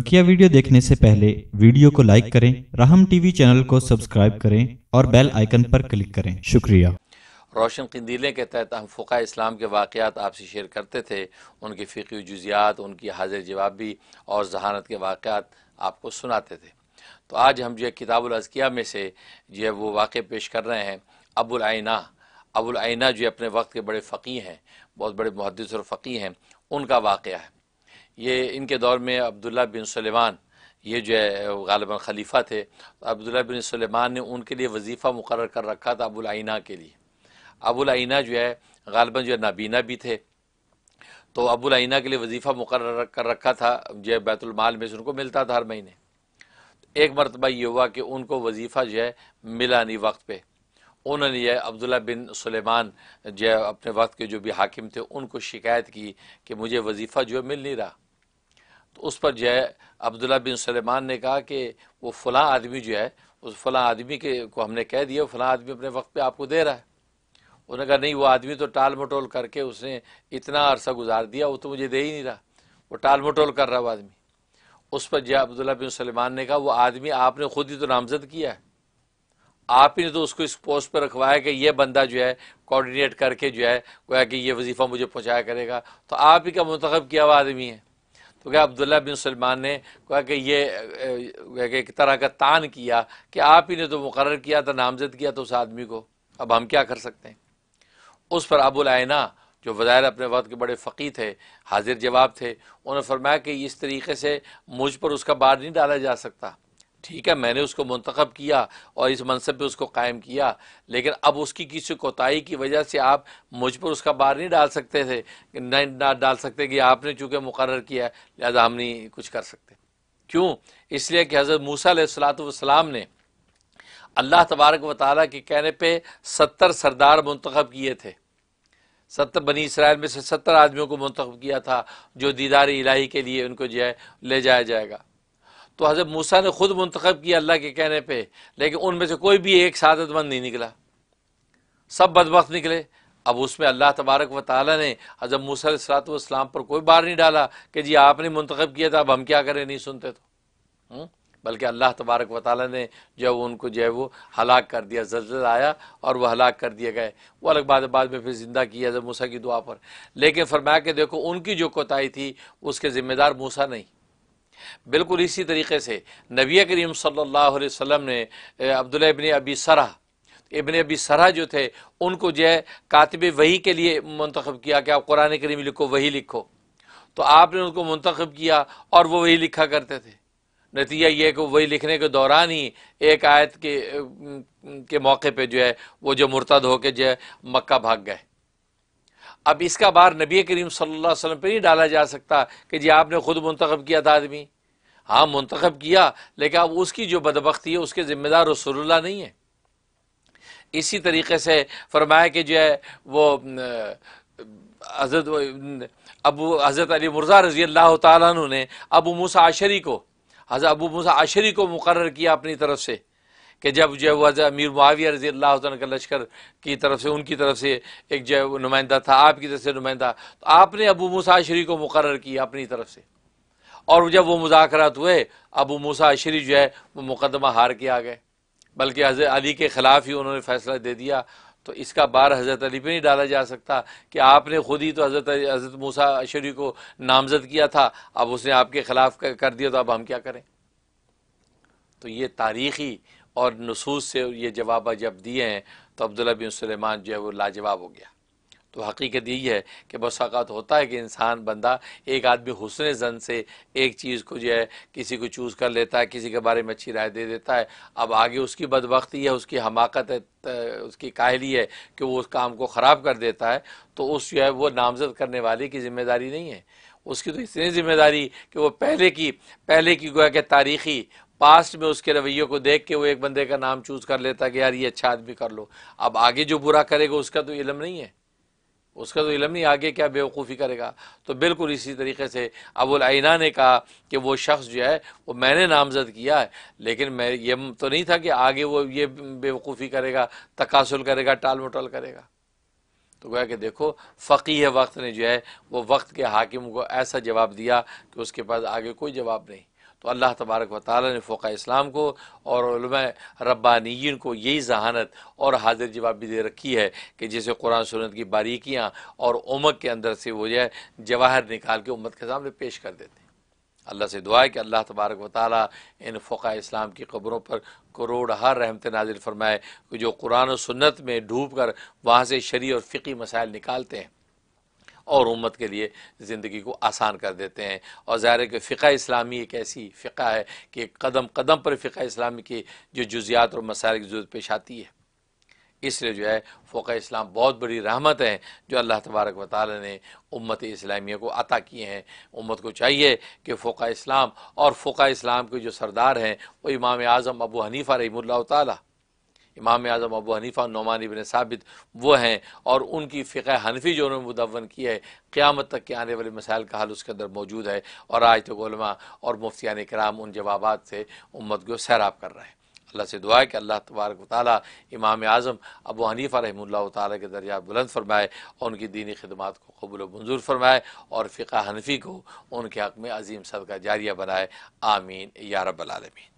बकिया वीडियो देखने से पहले वीडियो को लाइक करें राहम टीवी चैनल को सब्सक्राइब करें और बेल आइकन पर क्लिक करें शुक्रिया रोशन कंदीले के तहत हम फ़ुका इस्लाम के वाक़ात आपसे शेयर करते थे उनकी फ़िकी जुजियात उनकी हाजिर जवाबी और जहानत के वाक़ात आपको सुनाते थे तो आज हम जो है किताबुलज़किया में से जो है वो वाक़ पेश कर रहे हैं अबुलना अबुलना जो अपने वक्त के बड़े फ़कीह हैं बहुत बड़े मुहदस और फ़कीह हैं उनका वाक़ है ये इनके दौर में अब्दुल्ला बिन सलेमान ये जो है गालबा खलीफा थे अब्दुल्ला बिन सलेमान ने उनके लिए वजीफ़ा मुकर कर रखा था अबुलना के लिए अबुलना जो है गालबा जो है नाबीना भी थे तो अबुलना के लिए वजीफ़ा मुकर कर रखा था जो है बैतुलमाल में से उनको मिलता था हर महीने एक मरतबा ये हुआ कि उनको वजीफ़ा जो है मिला नहीं वक्त पर उन्होंने यह अब्दुल्ला बिन सुलेमान जो अपने वक्त के जो भी हाकिम थे उनको शिकायत की कि मुझे वजीफ़ा जो है मिल नहीं रहा तो उस पर जो है अब्दुल्ला बिन सलेमान ने कहा कि वो फलाँ आदमी जो है उस फलाँ आदमी के को हमने कह दिया फलां आदमी अपने वक्त पे आपको दे रहा है उन्होंने कहा नहीं वो आदमी तो टाल मटोल करके उसने इतना अरसा गुजार दिया वो तो मुझे दे ही नहीं रहा वो टाल मटोल कर रहा वो आदमी उस पर जिया अब्दुल्ला बिन सलेमान ने कहा वो आदमी आपने खुद ही तो नामजद किया है आप ही ने तो उसको इस पोस्ट पर रखवाया कि ये बंदा जो है कोऑर्डिनेट करके जो है गोया कि ये वजीफ़ा मुझे पहुँचाया करेगा तो आप ही का मंतखब किया हुआ आदमी है तो क्या अब्दुल्ला बिन सलमान ने कहा कि ये एक तरह का तान किया कि आप ही ने तो मुकर किया था नामजद किया था उस आदमी को अब हम क्या कर सकते हैं उस पर अबुलना जो वज़ायर अपने वक्त के बड़े फ़कीर थे हाजिर जवाब थे उन्होंने फरमाया कि इस तरीके से मुझ पर उसका बार नहीं डाला जा सकता ठीक है मैंने उसको मंतखब किया और इस मनसब पे उसको कायम किया लेकिन अब उसकी किसी कोताही की वजह से आप मुझ पर उसका बार नहीं डाल सकते थे ना डाल सकते कि आपने चूँकि मुकर किया है लिहाजा हम नहीं कुछ कर सकते क्यों इसलिए कि हज़रत मूसा सलातम ने अल्लाह तबारक व ताली के कहने पर सत्तर सरदार मंतखब किए थे सत्तर बनी इसराइल में से सत्तर आदमियों को मंतखब किया था जो दीदार इलाही के लिए उनको जो है ले जाया जाएगा तो हज़रत मूसा ने ख़ुद मंतखब किया अल्लाह के कहने पर लेकिन उनमें से कोई भी एक शादतमंद नहीं निकला सब बदबक निकले अब उसमें अल्लाह तबारक व ताली ने हजरत मूसलातम पर कोई बार नहीं डाला कि जी आपने मुंतखब किया था अब हम क्या करें नहीं सुनते तो हम्म? बल्कि अल्लाह तबारक व ताली ने जो है वो उनको जो है वो हलाक कर दिया जल्जल आया और वह हलाक कर दिए गए वो अलग बाद बाद में फिर ज़िंदा किया हजरत मूसा की दुआ पर लेकिन फरमाया कि देखो उनकी जो कोताही थी उसके ज़िम्मेदार मूसा नहीं बिल्कुल इसी तरीके से नबी करीम सल्लल्लाहु अलैहि वसल्लम ने अब्दुल्ला इबन अबी सरह इबन अबी सरह जो थे उनको जो है कातिब वही के लिए मंतखब किया कि आप कुरान करीम लिखो वही लिखो तो आपने उनको मंतखब किया और वो वही लिखा करते थे नतीजा ये कि वही लिखने के दौरान ही एक आयत के के मौके पे जो है वो जो मुर्तद होके जो है मक्का भाग गए अब इसका बार नबी करीम सल्लल्लाहु अलैहि वसल्लम नहीं डाला जा सकता कि जी आपने ख़ुद मंतखब किया था आदमी हाँ मंतखब किया लेकिन अब उसकी जो बदबख्ती है उसके ज़िम्मेदार रसोल्ला नहीं है इसी तरीके से फरमाया कि जो है वो हजरत अबू हज़रत अली मुर्जा रजी अल्लाह तु ने अबू मूसा आशरी को हज़रत अबू मूसा आशरी को मुकर किया अपनी तरफ से कि जब जो है अमीर मुआविया रजी अल्लाह का लश्कर की तरफ से उनकी तरफ से एक जो है नुमाइंदा था आपकी तरफ से नुमाइंदा तो आपने अबू मूसा शरी को मुकर किया अपनी तरफ से और जब वो मुजाकरात हुए अबू मूसा शरी जो है वो मुकदमा हार के आ गए बल्कि हज़रत अली के ख़िलाफ़ ही उन्होंने फ़ैसला दे दिया तो इसका बार हज़रत अली पे नहीं डाला जा सकता कि आपने खुद ही तो हज़रत हज़रत मूसा शरी को नामज़द किया था अब उसने आपके ख़िलाफ़ कर दिया तो अब हम क्या करें तो ये तारीख़ी और नसूस से ये जवाब जब दिए हैं तो अब्दुल्ला बिन सलेमान जो है वो लाजवाब हो गया तो हकीकत यही है कि बस अवत होता है कि इंसान बंदा एक आदमी हुसन जन से एक चीज़ को जो है किसी को चूज़ कर लेता है किसी के बारे में अच्छी राय दे देता है अब आगे उसकी बदबख्ती है उसकी हमाकत है उसकी काहली है कि वो उस काम को ख़राब कर देता है तो उस जो है वो नामजद करने वाले की ज़िम्मेदारी नहीं है उसकी तो इतनी ज़िम्मेदारी कि वो पहले की पहले की गोया के तारीखी पास्ट में उसके रवैयों को देख के वो एक बंदे का नाम चूज़ कर लेता कि यार ये अच्छा आदमी कर लो अब आगे जो बुरा करेगा उसका तो इलम नहीं है उसका तो इलम नहीं आगे क्या बेवकूफ़ी करेगा तो बिल्कुल इसी तरीके से अबुल आइना ने कहा कि वो शख्स जो है वो मैंने नामजद किया है लेकिन मैं ये तो नहीं था कि आगे वो ये बेवकूफ़ी करेगा तकासुल करेगा टाल मटोल करेगा तो गोया कि देखो फ़कीह वक्त ने जो है वो वक्त के हाकिम को ऐसा जवाब दिया कि उसके पास आगे कोई जवाब नहीं तो अल्लाह तबारक व ताली ने फोक इस्लाम को और रब्बानी को यही जहानत और हाजिर जवाब भी दे रखी है कि जैसे कुरान सुनत की बारीकियाँ और उमक के अंदर से वो जो है जवाहर निकाल के उम्मत के सामने पेश कर देते हैं अल्लाह से दुआ है कि अल्लाह तबारक व ताली इन फोक इस्लाम की कब्रों पर करोड़ हर रहमत नाजिल फरमाए जो कुरान सुनत में डूब कर वहाँ से शरी और फ़िकी मसाइल निकालते हैं और उम्मत के लिए ज़िंदगी को आसान कर देते हैं और ज़ाहिर है कि फ़िका इस्लामी एक ऐसी फ़िका है कि कदम कदम पर फ़िका इस्लामी के जो जुजियात और मसायल की जरूरत पेश आती है इसलिए जो है फ़ोका इस्लाम बहुत बड़ी रहमत है जो अल्लाह तबारक व ने उम्मत इस्लामिया को अता किए हैं उम्मत को चाहिए कि फ़ोका इस्लाम और फ़ोका इस्लाम के जो सरदार हैं वो इमाम आज़म अबू हनीफ़ा रही ताली इमाम आज़म अबू हनीफ़ा नौमान इबन साबित वो हैं और उनकी फ़िक हनफी जो उन्होंने मुदवन की है क़्यामत तक के आने वाले मसाइल का हल उसके अंदर मौजूद है और आज तो तो और मुफ्तियान कराम उन जवाब से उम्मत को सैराब कर रहे हैं अल्लाह से दुआ है कि अल्लाह तबारक ताली इमाम आज़म अबू हनीफ़ा रहमल्ला ताली के दरिया बुलंद फरमाए और उनकी दीनी खिदमत को कबूल मंजूर फरमाए और फ़िका हनफी को उनके हक़ में अजीम सदका जारिया बनाए आमीन या रबालमीन